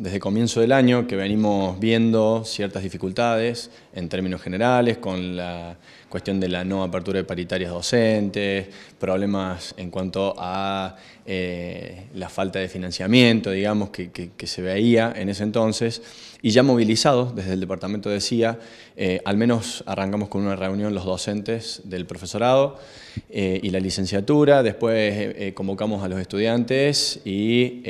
desde comienzo del año que venimos viendo ciertas dificultades en términos generales con la cuestión de la no apertura de paritarias docentes, problemas en cuanto a eh, la falta de financiamiento, digamos, que, se veía en ese entonces, y ya movilizados desde el departamento de CIA, eh, al menos arrancamos con una reunión los docentes del profesorado eh, y la licenciatura, después convocamos a los estudiantes y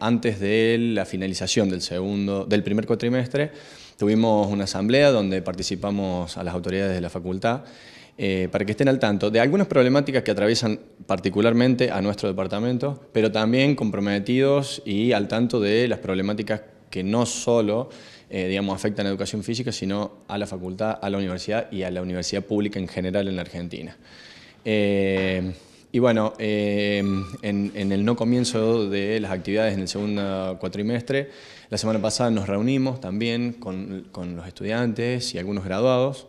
antes de la finalización del, segundo, del primer cuatrimestre, tuvimos una asamblea donde participamos a las autoridades de la facultad eh, para que estén al tanto de algunas problemáticas que atraviesan particularmente a nuestro departamento, pero también comprometidos y al tanto de las problemáticas que no solo eh, digamos, afectan a educación física, sino a la facultad, a la universidad y a la universidad pública en general en la Argentina. Eh, y bueno, eh, en, el no comienzo de las actividades en el segundo cuatrimestre, la semana pasada nos reunimos también con, los estudiantes y algunos graduados,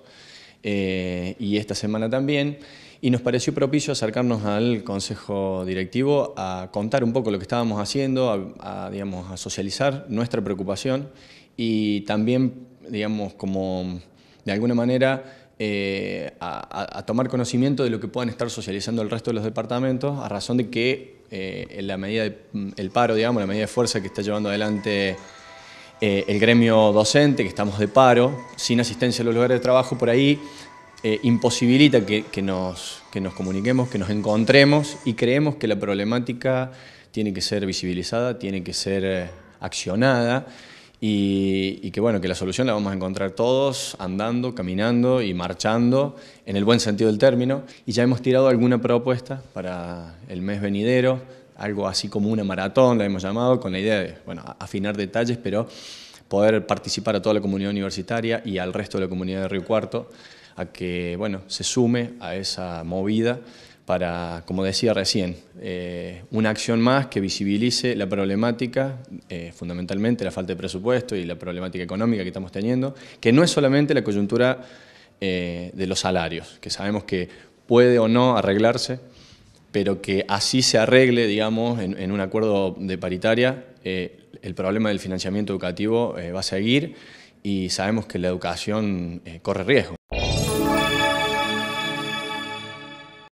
eh, y esta semana también, y nos pareció propicio acercarnos al consejo directivo a contar un poco lo que estábamos haciendo, a socializar nuestra preocupación y también, digamos, como de alguna manera eh, a, tomar conocimiento de lo que puedan estar socializando el resto de los departamentos a razón de que eh, la medida mm, el paro, digamos, la medida de fuerza que está llevando adelante eh, el gremio docente, que estamos de paro, sin asistencia a los lugares de trabajo por ahí, imposibilita que, que, nos, que nos comuniquemos, que nos encontremos y creemos que la problemática tiene que ser visibilizada, tiene que ser accionada y, que bueno, que la solución la vamos a encontrar todos andando, caminando y marchando en el buen sentido del término. Y ya hemos tirado alguna propuesta para el mes venidero, algo así como una maratón, la hemos llamado, con la idea de bueno, afinar detalles, pero poder participar a toda la comunidad universitaria y al resto de la comunidad de Río Cuarto a que bueno, se sume a esa movida para, como decía recién, eh, una acción más que visibilice la problemática, eh, fundamentalmente la falta de presupuesto y la problemática económica que estamos teniendo, que no es solamente la coyuntura eh, de los salarios, que sabemos que puede o no arreglarse, pero que así se arregle, digamos, en un acuerdo de paritaria, el problema del financiamiento educativo va a seguir y sabemos que la educación corre riesgo.